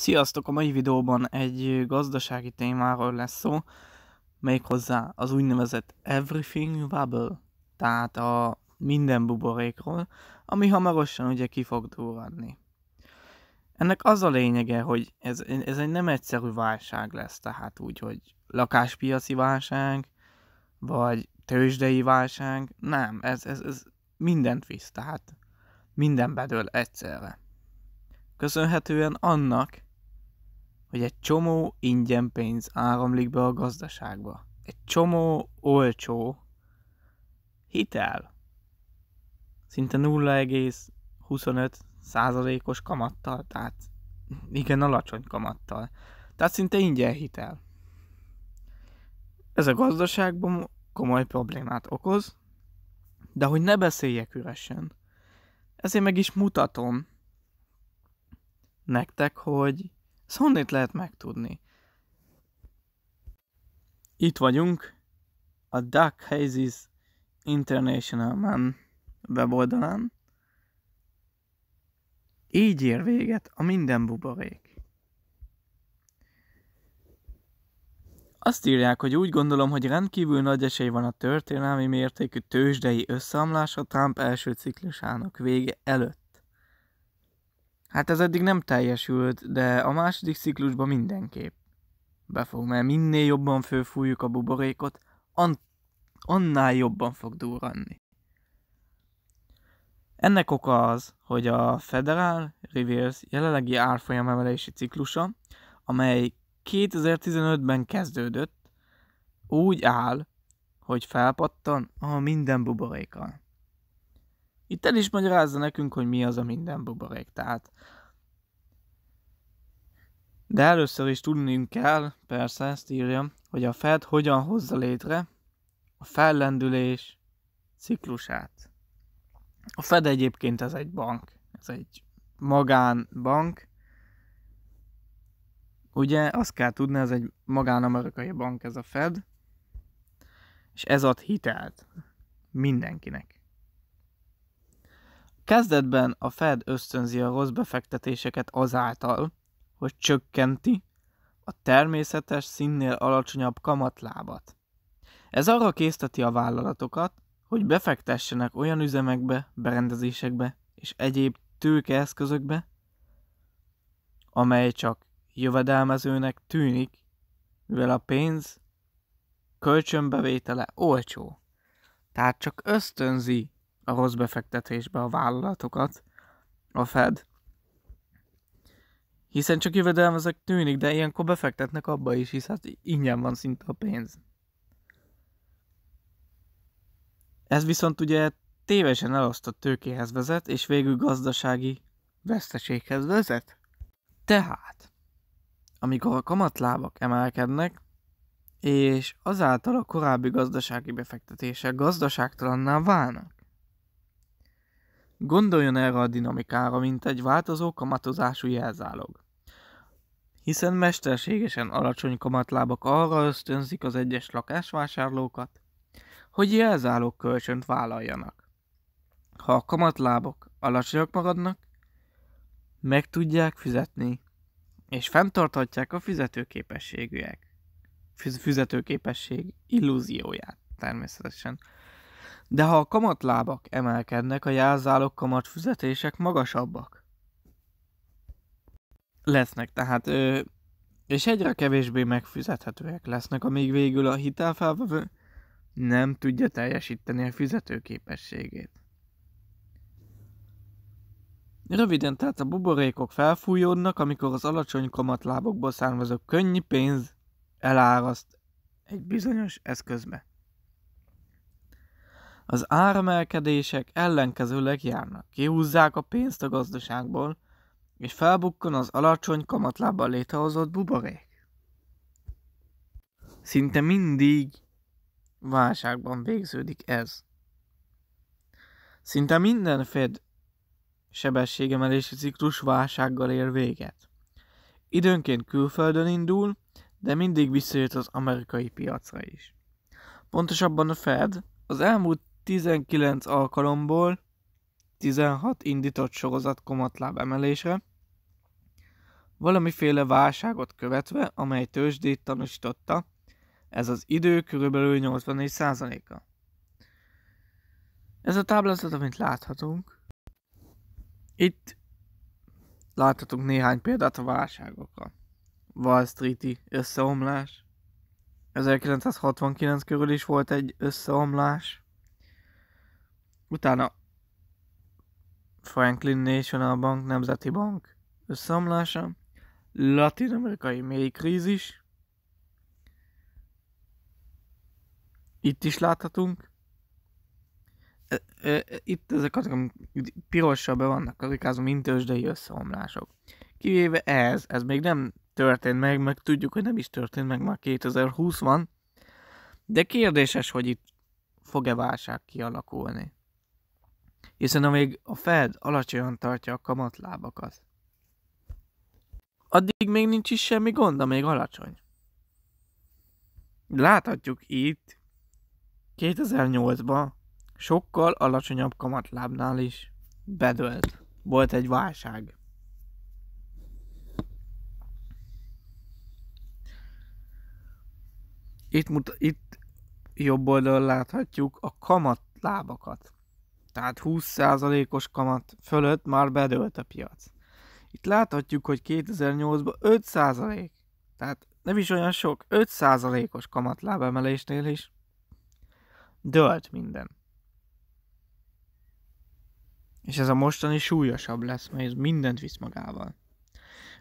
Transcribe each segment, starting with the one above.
Sziasztok! A mai videóban egy gazdasági témáról lesz szó, méghozzá az úgynevezett everything bubble, tehát a minden buborékról, ami hamarosan ugye ki fog durvadni. Ennek az a lényege, hogy ez, ez egy nem egyszerű válság lesz, tehát úgy, hogy lakáspiaci válság, vagy tőzsdei válság, nem, ez, ez, ez mindent visz, tehát minden bedől egyszerre. Köszönhetően annak, hogy egy csomó ingyen pénz áramlik be a gazdaságba. Egy csomó olcsó hitel. Szinte 0,25 százalékos kamattal, tehát igen alacsony kamattal. Tehát szinte ingyen hitel. Ez a gazdaságban komoly problémát okoz, de hogy ne beszéljek üresen. Ezért meg is mutatom nektek, hogy ezt honnét lehet megtudni? Itt vagyunk, a Duck Hazes International Man weboldalán. Így ér véget a minden buborék. Azt írják, hogy úgy gondolom, hogy rendkívül nagy esély van a történelmi mértékű tőzsdei összeomlás a Trump első ciklusának vége előtt. Hát ez eddig nem teljesült, de a második ciklusban mindenképp. Befog, mert minél jobban fölfújjuk a buborékot, an- annál jobban fog durranni. Ennek oka az, hogy a Federal Reverse jelenlegi árfolyam emelési ciklusa, amely 2015-ben kezdődött, úgy áll, hogy felpattan a minden buborékkal. Itt el is magyarázza nekünk, hogy mi az a minden buborék, tehát... De először is tudnunk kell, persze, ezt írja, hogy a Fed hogyan hozza létre a fellendülés ciklusát. A Fed egyébként ez egy bank, ez egy magánbank, Ugye azt kell tudni, ez egy magánamerikai bank, ez a Fed, és ez ad hitelt mindenkinek. Kezdetben a Fed ösztönzi a rossz befektetéseket azáltal, hogy csökkenti a természetes színnél alacsonyabb kamatlábat. Ez arra készteti a vállalatokat, hogy befektessenek olyan üzemekbe, berendezésekbe és egyéb tőkeeszközökbe, amely csak jövedelmezőnek tűnik, mivel a pénz kölcsönbevétele olcsó. Tehát csak ösztönzi a rossz befektetésbe a vállalatokat a Fed, hiszen csak jövedelmezek tűnik, de ilyenkor befektetnek abba is, hisz hát ingyen van szinte a pénz. Ez viszont ugye tévesen elosztott tőkéhez vezet, és végül gazdasági veszteséghez vezet. Tehát, amikor a kamatlábak emelkednek, és azáltal a korábbi gazdasági befektetések gazdaságtalanná válnak, Gondoljon erre a dinamikára, mint egy változó kamatozású jelzálog. Hiszen mesterségesen alacsony kamatlábak arra ösztönzik az egyes lakásvásárlókat, hogy jelzálók kölcsönt vállaljanak. Ha a kamatlábok alacsonyak maradnak, meg tudják fizetni, és fenntarthatják a fizetőképességűek. Fizetőképesség illúzióját természetesen de ha a kamatlábak emelkednek, a jelzálog kamatfizetések magasabbak. Lesznek tehát, ö, és egyre kevésbé megfizethetőek lesznek, amíg végül a hitelfelvevő nem tudja teljesíteni a fizetőképességét. Röviden tehát a buborékok felfújódnak, amikor az alacsony kamatlábokból származó könnyű pénz eláraszt egy bizonyos eszközbe. Az áremelkedések ellenkezőleg járnak, kihúzzák a pénzt a gazdaságból, és felbukkan az alacsony kamatlábban létrehozott buborék. Szinte mindig válságban végződik ez. Szinte minden Fed sebességemelési ciklus válsággal ér véget. Időnként külföldön indul, de mindig visszajött az amerikai piacra is. Pontosabban a Fed az elmúlt 19 alkalomból 16 indított sorozat komatláb emelésre, valamiféle válságot követve, amely tőzsdét tanúsította, ez az idő körülbelül 84%-a. Ez a táblázat, amit láthatunk. Itt láthatunk néhány példát a válságokra. Wall street összeomlás. 1969 körül is volt egy összeomlás. Utána Franklin National Bank Nemzeti Bank összeomlása, latin-amerikai mély krízis, itt is láthatunk, e, e, itt ezek azok, amik pirossal be vannak karikázva, mint tőzsdei összeomlások. Kivéve ez, ez még nem történt meg, meg tudjuk, hogy nem is történt meg, már 2020 van, de kérdéses, hogy itt fog-e válság kialakulni hiszen amíg a Fed alacsonyan tartja a kamatlábakat, addig még nincs is semmi gond, még alacsony. Láthatjuk itt 2008-ban sokkal alacsonyabb kamatlábnál is bedölt. Volt egy válság. Itt, muta- itt jobb oldalon láthatjuk a kamatlábakat tehát 20%-os kamat fölött már bedőlt a piac. Itt láthatjuk, hogy 2008-ban 5%, tehát nem is olyan sok, 5%-os kamat lábemelésnél is dölt minden. És ez a mostani súlyosabb lesz, mert ez mindent visz magával.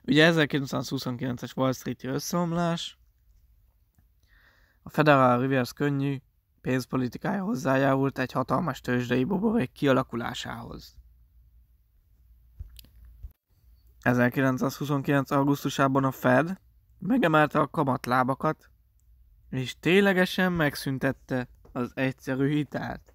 Ugye 1929-es Wall Street-i összeomlás, a Federal Reverse könnyű, pénzpolitikája hozzájárult egy hatalmas tőzsdei buborék kialakulásához. 1929. augusztusában a Fed megemelte a kamatlábakat, és ténylegesen megszüntette az egyszerű hitelt.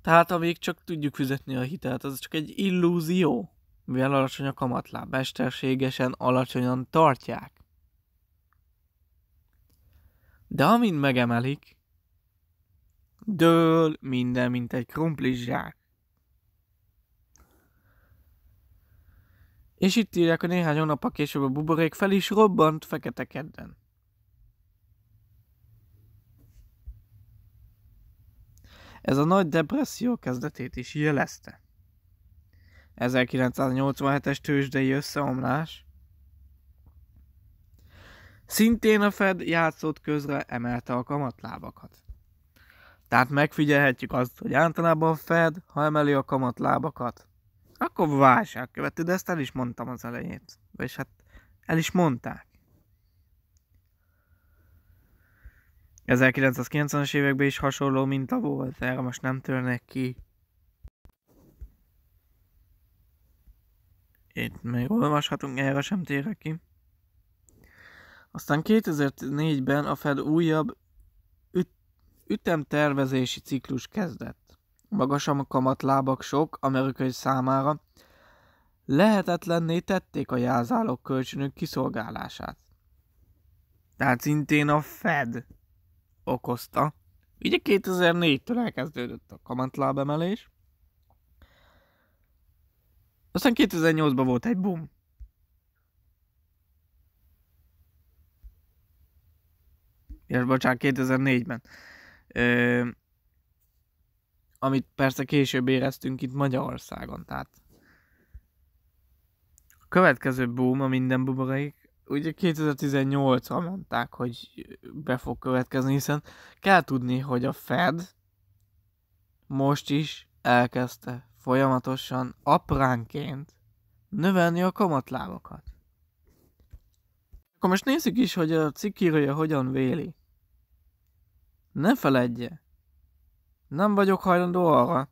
Tehát amíg csak tudjuk fizetni a hitelt, az csak egy illúzió, mivel alacsony a kamatláb, mesterségesen alacsonyan tartják. De amint megemelik, Dől minden, mint egy krumplizsák. És itt írják, hogy néhány a később a buborék fel is robbant fekete kedden. Ez a nagy depresszió kezdetét is jelezte. 1987-es tőzsdei összeomlás. Szintén a Fed játszott közre emelte a kamatlábakat. Tehát megfigyelhetjük azt, hogy általában Fed, ha emeli a kamat lábakat, akkor válság követő, de ezt el is mondtam az elejét. És hát el is mondták. 1990-es években is hasonló minta volt, erre most nem törnek ki. Itt még olvashatunk, erre sem térek ki. Aztán 2004-ben a Fed újabb ütemtervezési ciklus kezdett. Magasabb kamatlábak sok amerikai számára lehetetlenné tették a jelzálók kölcsönök kiszolgálását. Tehát szintén a Fed okozta. Ugye 2004-től elkezdődött a emelés. Aztán 2008-ban volt egy boom. És bocsánat, 2004-ben. Ö, amit persze később éreztünk itt Magyarországon, tehát a következő boom a minden buborék, ugye 2018-ra mondták, hogy be fog következni, hiszen kell tudni, hogy a Fed most is elkezdte folyamatosan apránként növelni a kamatlábakat. Akkor most nézzük is, hogy a cikkírója hogyan véli. Ne feledje! Nem vagyok hajlandó arra,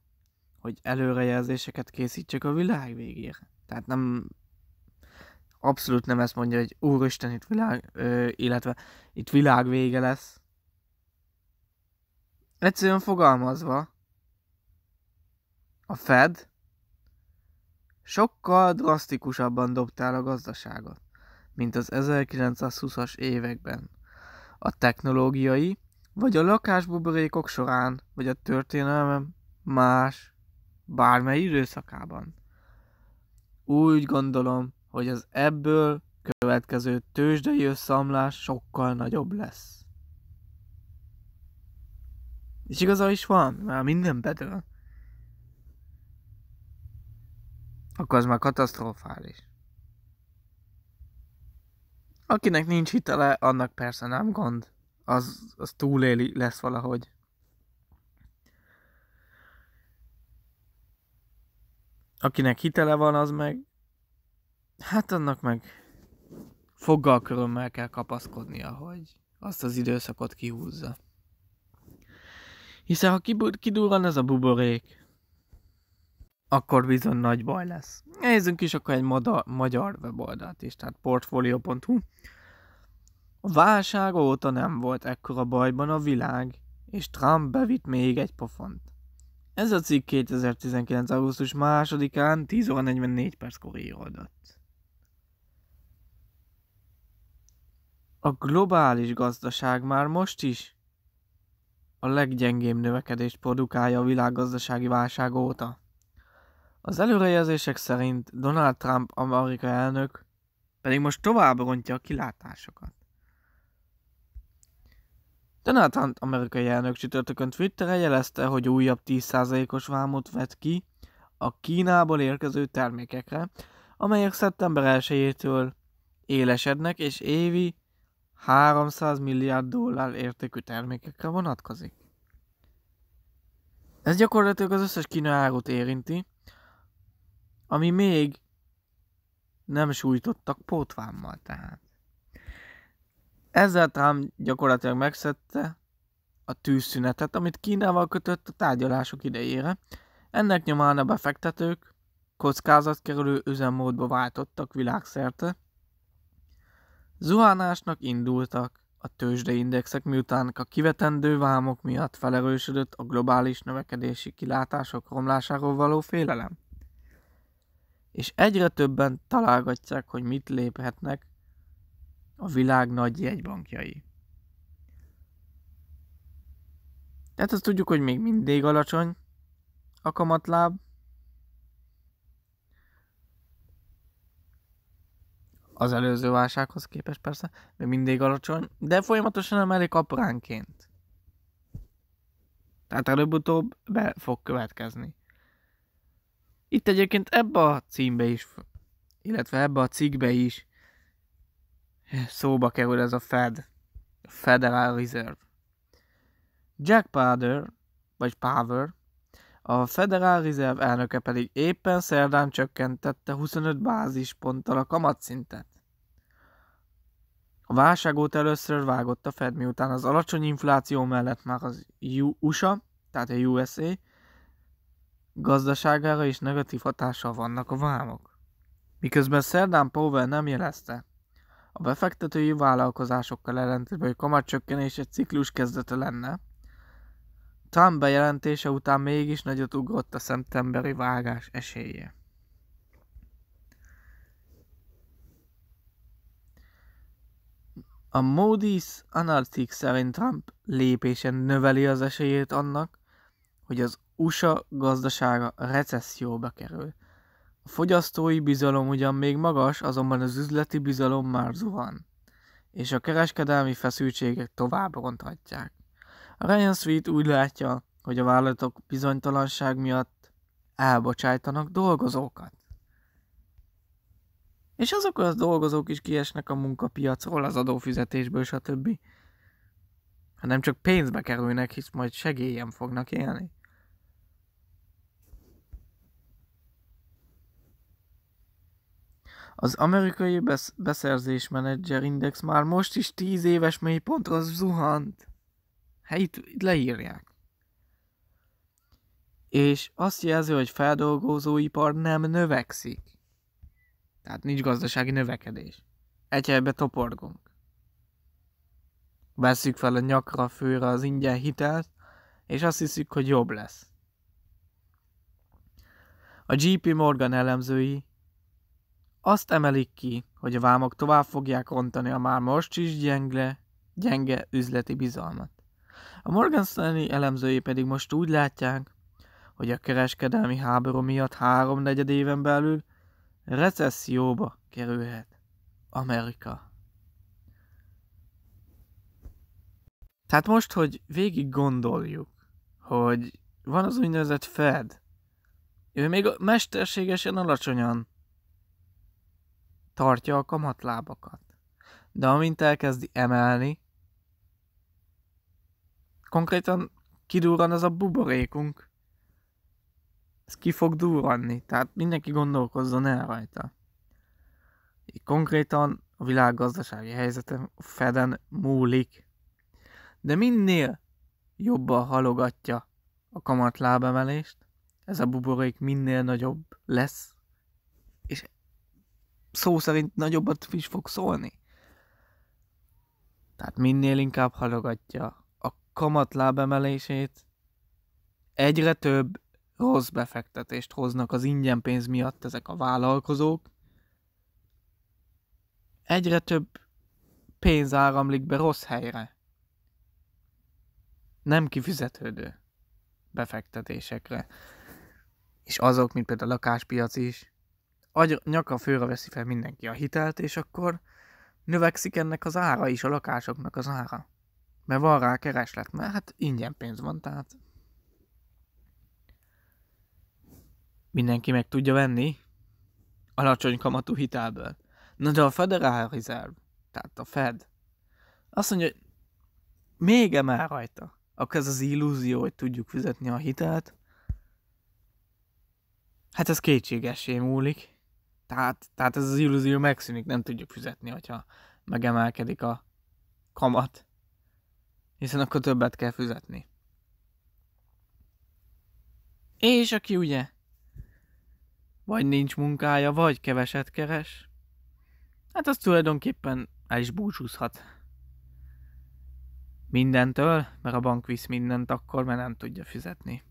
hogy előrejelzéseket készítsek a világ végére. Tehát nem... Abszolút nem ezt mondja, hogy Úristen, itt világ... Ö, illetve itt világ vége lesz. Egyszerűen fogalmazva, a Fed sokkal drasztikusabban dobtál a gazdaságot, mint az 1920-as években. A technológiai vagy a lakásbuborékok során, vagy a történelmem más, bármely időszakában. Úgy gondolom, hogy az ebből következő tőzsdei összeomlás sokkal nagyobb lesz. És igaza is van, már minden bedől. Akkor az már katasztrofális. Akinek nincs hitele, annak persze nem gond az, az túléli lesz valahogy. Akinek hitele van, az meg, hát annak meg foggal körömmel kell kapaszkodnia, hogy azt az időszakot kihúzza. Hiszen ha kibur, kidurran ez a buborék, akkor bizony nagy baj lesz. Nézzünk is akkor egy magyar weboldalt is, tehát portfolio.hu. A válság óta nem volt ekkora bajban a világ, és Trump bevitt még egy pofont. Ez a cikk 2019. augusztus 2-án 10 óra 44 perckor íródott. A globális gazdaság már most is a leggyengébb növekedést produkálja a világgazdasági válság óta. Az előrejelzések szerint Donald Trump amerikai elnök pedig most tovább rontja a kilátásokat. Donald Trump amerikai elnök csütörtökön Twitterre jelezte, hogy újabb 10%-os vámot vet ki a Kínából érkező termékekre, amelyek szeptember 1-től élesednek és évi 300 milliárd dollár értékű termékekre vonatkozik. Ez gyakorlatilag az összes kínai árut érinti, ami még nem sújtottak pótvámmal tehát. Ezzel Trump gyakorlatilag megszedte a tűzszünetet, amit Kínával kötött a tárgyalások idejére. Ennek nyomán a befektetők kockázatkerülő üzemmódba váltottak világszerte. Zuhanásnak indultak a tőzsdeindexek, miután a kivetendő vámok miatt felerősödött a globális növekedési kilátások romlásáról való félelem. És egyre többen találgatják, hogy mit léphetnek a világ nagy jegybankjai. Tehát azt tudjuk, hogy még mindig alacsony a kamatláb. Az előző válsághoz képest persze, még mindig alacsony, de folyamatosan emelik apránként. Tehát előbb-utóbb be fog következni. Itt egyébként ebbe a címbe is, illetve ebbe a cikkbe is szóba kerül ez a Fed, Federal Reserve. Jack Powder, vagy Power, a Federal Reserve elnöke pedig éppen szerdán csökkentette 25 bázisponttal a kamatszintet. A válságot először vágott a Fed, miután az alacsony infláció mellett már az USA, tehát a USA, gazdaságára is negatív hatással vannak a vámok. Miközben szerdán Powell nem jelezte, a befektetői vállalkozásokkal ellentétben, hogy kamatcsökkenés egy ciklus kezdete lenne. Trump bejelentése után mégis nagyot ugrott a szeptemberi vágás esélye. A Moody's Analytics szerint Trump lépése növeli az esélyét annak, hogy az USA gazdasága recesszióba kerül. A fogyasztói bizalom ugyan még magas, azonban az üzleti bizalom már zuhan, és a kereskedelmi feszültségek tovább ronthatják. A Ryan Sweet úgy látja, hogy a vállalatok bizonytalanság miatt elbocsájtanak dolgozókat. És azok az dolgozók is kiesnek a munkapiacról, az adófizetésből, stb. Ha nem csak pénzbe kerülnek, hisz majd segélyen fognak élni. Az amerikai besz- menedzser index már most is 10 éves mélypontra zuhant. Hát itt, itt leírják. És azt jelzi, hogy feldolgozóipar nem növekszik. Tehát nincs gazdasági növekedés. Egy helybe toporgunk. Veszük fel a nyakra, főre az ingyen hitelt, és azt hiszük, hogy jobb lesz. A G.P. Morgan elemzői azt emelik ki, hogy a vámok tovább fogják rontani a már most is gyenge, gyenge üzleti bizalmat. A Morgan Stanley elemzői pedig most úgy látják, hogy a kereskedelmi háború miatt háromnegyed éven belül recesszióba kerülhet Amerika. Tehát most, hogy végig gondoljuk, hogy van az úgynevezett Fed, ő még mesterségesen alacsonyan tartja a kamatlábakat. De amint elkezdi emelni, konkrétan kidurran az a buborékunk. Ez ki fog durranni, tehát mindenki gondolkozzon el rajta. Így konkrétan a világ gazdasági helyzete Feden múlik. De minél jobban halogatja a kamatlábemelést, ez a buborék minél nagyobb lesz, szó szerint nagyobbat is fog szólni. Tehát minél inkább halogatja a kamat lábemelését, egyre több rossz befektetést hoznak az ingyen pénz miatt ezek a vállalkozók. Egyre több pénz áramlik be rossz helyre. Nem kifizetődő befektetésekre. És azok, mint például a lakáspiac is, agy, nyaka főre veszi fel mindenki a hitelt, és akkor növekszik ennek az ára is, a lakásoknak az ára. Mert van rá kereslet, mert hát ingyen pénz van, tehát mindenki meg tudja venni alacsony kamatú hitelből. Na de a Federal Reserve, tehát a Fed, azt mondja, hogy még emel rajta. Akkor ez az illúzió, hogy tudjuk fizetni a hitelt, hát ez kétségesé múlik. Tehát, tehát ez az illúzió megszűnik, nem tudjuk fizetni, hogyha megemelkedik a kamat. Hiszen akkor többet kell fizetni. És aki ugye vagy nincs munkája, vagy keveset keres, hát az tulajdonképpen el is búcsúzhat mindentől, mert a bank visz mindent akkor, mert nem tudja fizetni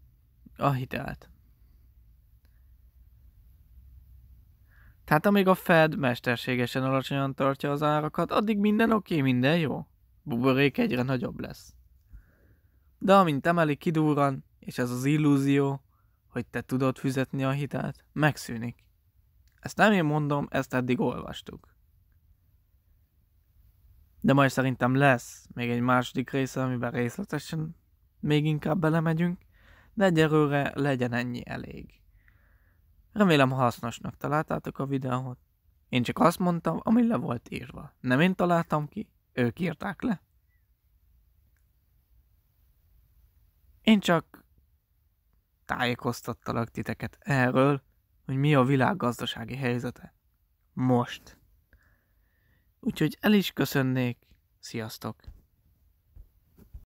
a hitelt. Tehát amíg a Fed mesterségesen alacsonyan tartja az árakat, addig minden oké, okay, minden jó. Buborék egyre nagyobb lesz. De amint emeli kidúran, és ez az illúzió, hogy te tudod fizetni a hitelt, megszűnik. Ezt nem én mondom, ezt eddig olvastuk. De majd szerintem lesz még egy második része, amiben részletesen még inkább belemegyünk, de egyelőre legyen ennyi elég. Remélem hasznosnak találtátok a videót. Én csak azt mondtam, ami le volt írva. Nem én találtam ki, ők írták le. Én csak tájékoztattalak titeket erről, hogy mi a világ gazdasági helyzete. Most. Úgyhogy el is köszönnék. Sziasztok!